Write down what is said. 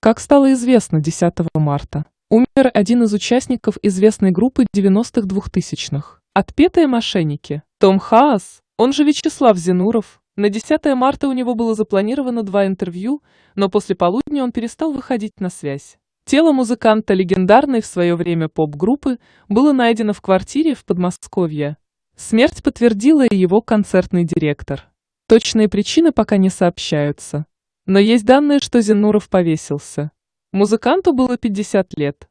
Как стало известно 10 марта, умер один из участников известной группы 90-х двухтысячных. Отпетые мошенники. Том Хаас, он же Вячеслав Зинуров. На 10 марта у него было запланировано два интервью, но после полудня он перестал выходить на связь. Тело музыканта легендарной в свое время поп-группы было найдено в квартире в Подмосковье. Смерть подтвердила и его концертный директор. Точные причины пока не сообщаются. Но есть данные, что Зинуров повесился. Музыканту было 50 лет.